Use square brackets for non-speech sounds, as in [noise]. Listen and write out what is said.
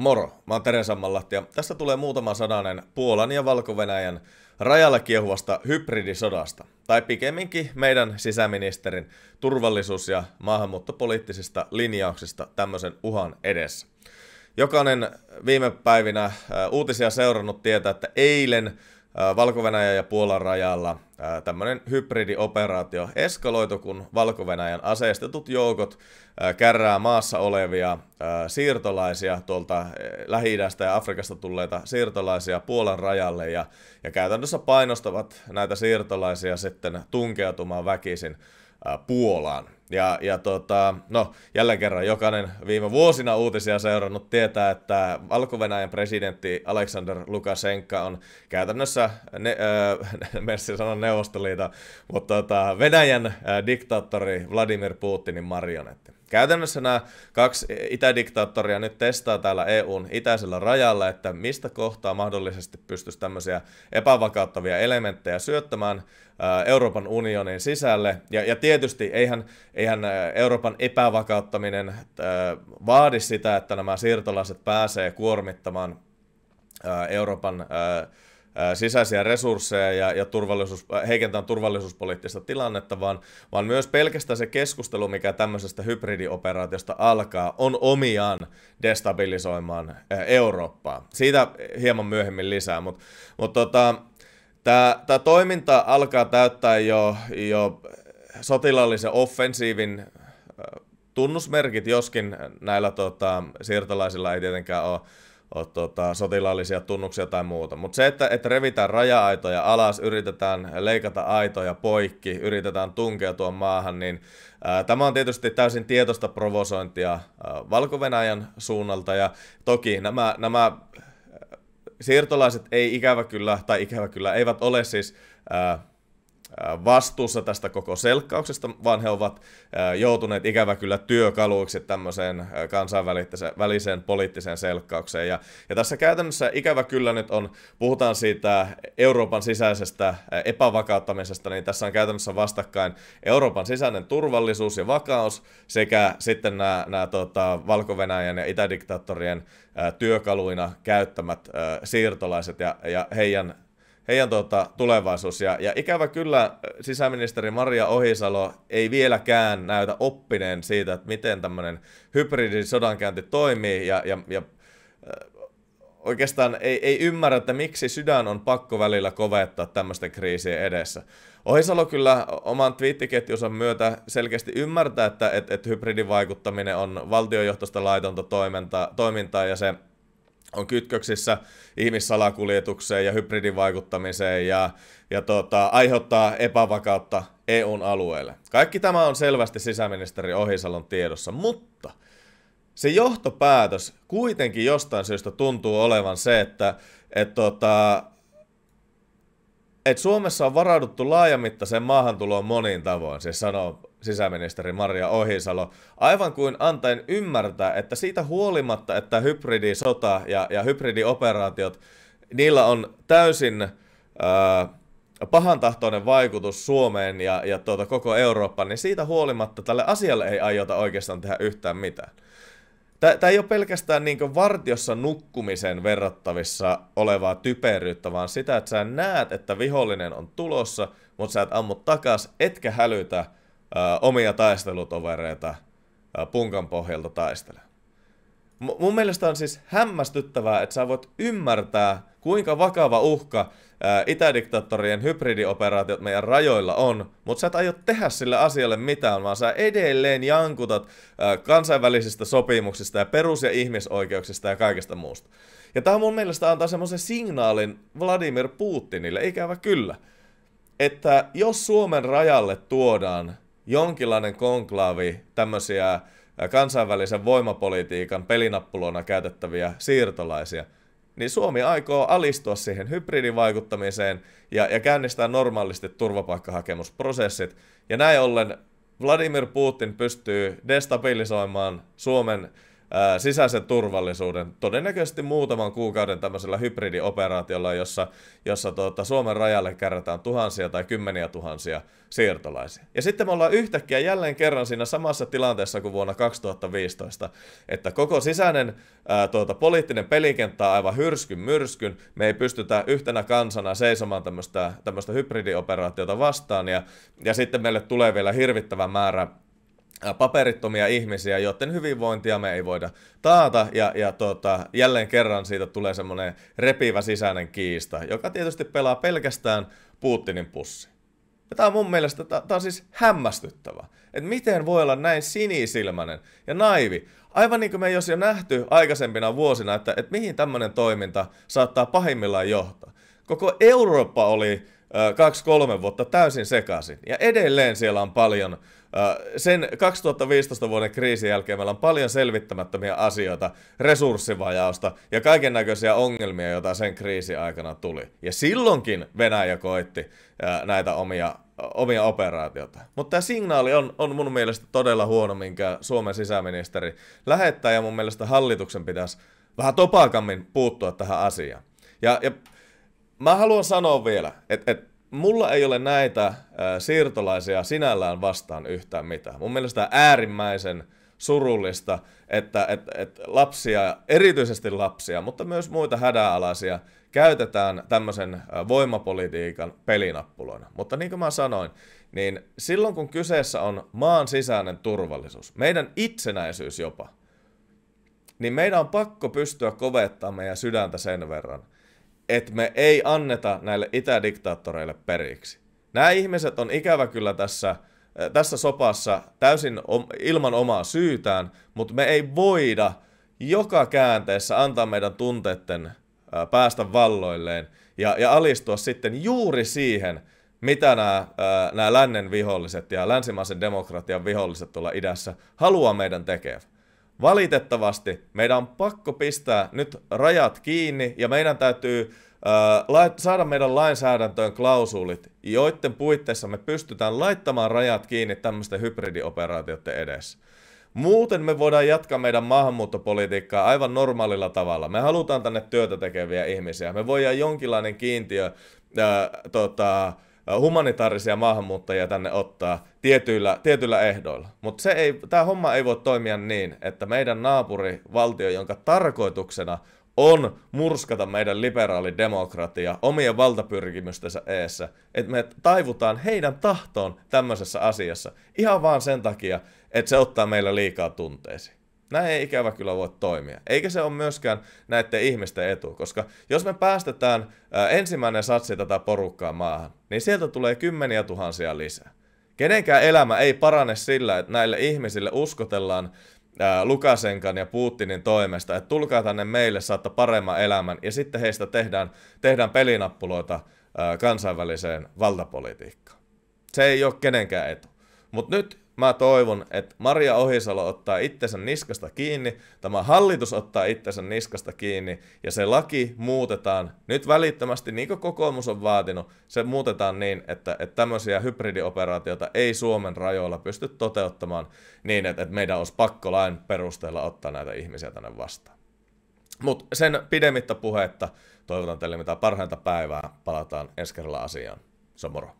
Moro, mä oon Tere Sammanlahti ja tässä tulee muutama sananen Puolan ja valko rajalla kiehuvasta hybridisodasta, tai pikemminkin meidän sisäministerin turvallisuus- ja maahanmuuttopoliittisista linjauksista tämmöisen uhan edessä. Jokainen viime päivinä uutisia seurannut tietää, että eilen valko ja Puolan rajalla tämmöinen hybridioperaatio eskaloitu, kun valko aseistetut joukot kärrää maassa olevia siirtolaisia tuolta lähi ja Afrikasta tulleita siirtolaisia Puolan rajalle ja, ja käytännössä painostavat näitä siirtolaisia sitten tunkeutumaan väkisin Äh, Puolaan. Ja, ja tota, no, jälleen kerran jokainen viime vuosina uutisia seurannut tietää, että valko presidentti Aleksander Lukashenka on käytännössä, ne, äh, [laughs] Messi sanon Neuvostoliiton, mutta tota, Venäjän äh, diktaattori Vladimir Putinin marionetti. Käytännössä nämä kaksi itädiktaattoria nyt testaa täällä EUn itäisellä rajalla, että mistä kohtaa mahdollisesti pystyisi tämmöisiä epävakauttavia elementtejä syöttämään Euroopan unionin sisälle. Ja, ja tietysti eihän, eihän Euroopan epävakauttaminen vaadi sitä, että nämä siirtolaiset pääsee kuormittamaan Euroopan äh, sisäisiä resursseja ja, ja turvallisuus, heikentää turvallisuuspoliittista tilannetta, vaan, vaan myös pelkästään se keskustelu, mikä tämmöisestä hybridioperaatiosta alkaa, on omiaan destabilisoimaan Eurooppaa. Siitä hieman myöhemmin lisää, mutta mut tota, tämä toiminta alkaa täyttää jo, jo sotilaallisen offensiivin tunnusmerkit, joskin näillä tota, siirtolaisilla ei tietenkään ole ole tota, sotilaallisia tunnuksia tai muuta. Mutta se, että, että revitään raja-aitoja alas, yritetään leikata aitoja poikki, yritetään tunkea tuon maahan, niin ää, tämä on tietysti täysin tietoista provosointia ää, Valko-Venäjän suunnalta. Ja toki nämä, nämä siirtolaiset ei ikävä kyllä, tai ikävä kyllä, eivät ole siis... Ää, vastuussa tästä koko selkkauksesta, vaan he ovat joutuneet ikävä kyllä työkaluiksi tämmöiseen kansainväliseen poliittiseen selkkaukseen. Ja, ja tässä käytännössä ikävä kyllä nyt on, puhutaan siitä Euroopan sisäisestä epävakauttamisesta, niin tässä on käytännössä vastakkain Euroopan sisäinen turvallisuus ja vakaus sekä sitten nämä, nämä tota, Valko-Venäjän ja Itädiktaattorien työkaluina käyttämät siirtolaiset ja, ja heidän heidän tuota, tulevaisuus. Ja, ja ikävä kyllä äh, sisäministeri Maria Ohisalo ei vieläkään näytä oppineen siitä, että miten tämmöinen hybridisodankäynti toimii ja, ja, ja äh, oikeastaan ei, ei ymmärrä, että miksi sydän on pakko välillä kovettaa tämmöisten kriisien edessä. Ohisalo kyllä oman twiittiketjunsa myötä selkeästi ymmärtää, että että että hybridivaikuttaminen on valtiojohtoista laitonta toimintaa ja se on kytköksissä ihmissalakuljetukseen ja hybridivaikuttamiseen ja, ja tota, aiheuttaa epävakautta EUn alueelle. Kaikki tämä on selvästi sisäministeri Ohisalon tiedossa, mutta se johtopäätös kuitenkin jostain syystä tuntuu olevan se, että et tota, et Suomessa on varauduttu laajamittaisen maahantuloon monin tavoin, siis sanoo sisäministeri Maria Ohisalo, aivan kuin antaen ymmärtää, että siitä huolimatta, että hybridisota ja, ja hybridioperaatiot, niillä on täysin ää, äh, pahantahtoinen vaikutus Suomeen ja, ja tuota, koko Eurooppaan, niin siitä huolimatta tälle asialle ei aiota oikeastaan tehdä yhtään mitään. Tämä ei ole pelkästään niin vartiossa nukkumisen verrattavissa olevaa typeryyttä, vaan sitä, että sä näet, että vihollinen on tulossa, mutta sä et ammu takas, etkä hälytä – omia taistelutovereita punkan pohjalta taistele. M- mun mielestä on siis hämmästyttävää, että sä voit ymmärtää, kuinka vakava uhka ää, itädiktaattorien hybridioperaatiot meidän rajoilla on, mutta sä et aio tehdä sille asialle mitään, vaan sä edelleen jankutat ää, kansainvälisistä sopimuksista ja perus- ja ihmisoikeuksista ja kaikesta muusta. Ja tämä mun mielestä antaa semmoisen signaalin Vladimir Putinille, ikävä kyllä, että jos Suomen rajalle tuodaan jonkinlainen konklaavi tämmöisiä kansainvälisen voimapolitiikan pelinappulona käytettäviä siirtolaisia, niin Suomi aikoo alistua siihen hybridivaikuttamiseen ja, ja käynnistää normaalisti turvapaikkahakemusprosessit. Ja näin ollen Vladimir Putin pystyy destabilisoimaan Suomen sisäisen turvallisuuden, todennäköisesti muutaman kuukauden tämmöisellä hybridioperaatiolla, jossa, jossa tuota, Suomen rajalle kerätään tuhansia tai kymmeniä tuhansia siirtolaisia. Ja sitten me ollaan yhtäkkiä jälleen kerran siinä samassa tilanteessa kuin vuonna 2015, että koko sisäinen ää, tuota, poliittinen pelikenttä on aivan hyrskyn myrskyn, me ei pystytä yhtenä kansana seisomaan tämmöistä hybridioperaatiota vastaan, ja, ja sitten meille tulee vielä hirvittävä määrä Äh, paperittomia ihmisiä, joiden hyvinvointia me ei voida taata, ja, ja tota, jälleen kerran siitä tulee semmoinen repivä sisäinen kiista, joka tietysti pelaa pelkästään Putinin pussi. Ja tämä on mun mielestä tämä on siis hämmästyttävä. Että miten voi olla näin sinisilmäinen ja naivi. Aivan niin kuin me ei olisi jo nähty aikaisempina vuosina, että, että mihin tämmöinen toiminta saattaa pahimmillaan johtaa. Koko Eurooppa oli kaksi-kolme vuotta täysin sekaisin. Ja edelleen siellä on paljon, sen 2015 vuoden kriisin jälkeen meillä on paljon selvittämättömiä asioita, resurssivajausta ja kaiken näköisiä ongelmia, joita sen kriisin aikana tuli. Ja silloinkin Venäjä koitti näitä omia omia operaatioita. Mutta tämä signaali on, on mun mielestä todella huono, minkä Suomen sisäministeri lähettää, ja mun mielestä hallituksen pitäisi vähän topakammin puuttua tähän asiaan. Ja, ja mä haluan sanoa vielä, että et, mulla ei ole näitä äh, siirtolaisia sinällään vastaan yhtään mitään. Mun mielestä äärimmäisen surullista, että et, et lapsia, erityisesti lapsia, mutta myös muita hädäalaisia, käytetään tämmöisen äh, voimapolitiikan pelinappuloina. Mutta niin kuin mä sanoin, niin silloin kun kyseessä on maan sisäinen turvallisuus, meidän itsenäisyys jopa, niin meidän on pakko pystyä kovettamaan meidän sydäntä sen verran, että me ei anneta näille itädiktaattoreille periksi. Nämä ihmiset on ikävä kyllä tässä, äh, tässä sopassa täysin ilman omaa syytään, mutta me ei voida joka käänteessä antaa meidän tunteiden äh, päästä valloilleen ja, ja alistua sitten juuri siihen, mitä nämä, äh, nämä lännen viholliset ja länsimaisen demokratian viholliset tuolla idässä haluaa meidän tekevän. Valitettavasti meidän on pakko pistää nyt rajat kiinni ja meidän täytyy äh, saada meidän lainsäädäntöön klausuulit, joiden puitteissa me pystytään laittamaan rajat kiinni tämmöisten hybridioperaatioiden edessä. Muuten me voidaan jatkaa meidän maahanmuuttopolitiikkaa aivan normaalilla tavalla. Me halutaan tänne työtä tekeviä ihmisiä. Me voidaan jonkinlainen kiintiö, äh, tota, humanitaarisia maahanmuuttajia tänne ottaa tietyillä, tietyillä ehdoilla. Mutta se ei, tämä homma ei voi toimia niin, että meidän naapurivaltio, jonka tarkoituksena on murskata meidän liberaalidemokratia omien valtapyrkimystensä eessä, että me taivutaan heidän tahtoon tämmöisessä asiassa ihan vaan sen takia, että se ottaa meillä liikaa tunteisiin. Näin ei ikävä kyllä voi toimia. Eikä se ole myöskään näiden ihmisten etu, koska jos me päästetään äh, ensimmäinen satsi tätä porukkaa maahan, niin sieltä tulee kymmeniä tuhansia lisää. Kenenkään elämä ei parane sillä, että näille ihmisille uskotellaan äh, Lukasenkan ja Putinin toimesta, että tulkaa tänne meille, saatte paremman elämän, ja sitten heistä tehdään, tehdään pelinappuloita äh, kansainväliseen valtapolitiikkaan. Se ei ole kenenkään etu. Mutta nyt Mä toivon, että Maria Ohisalo ottaa itsensä niskasta kiinni, tämä hallitus ottaa itsensä niskasta kiinni ja se laki muutetaan nyt välittömästi, niin kuin kokoomus on vaatinut, se muutetaan niin, että, että tämmöisiä hybridioperaatioita ei Suomen rajoilla pysty toteuttamaan niin, että, että meidän olisi pakko lain perusteella ottaa näitä ihmisiä tänne vastaan. Mutta sen pidemmittä puhetta toivotan teille mitä parhainta päivää. Palataan ensi kerralla asiaan. Se on moro.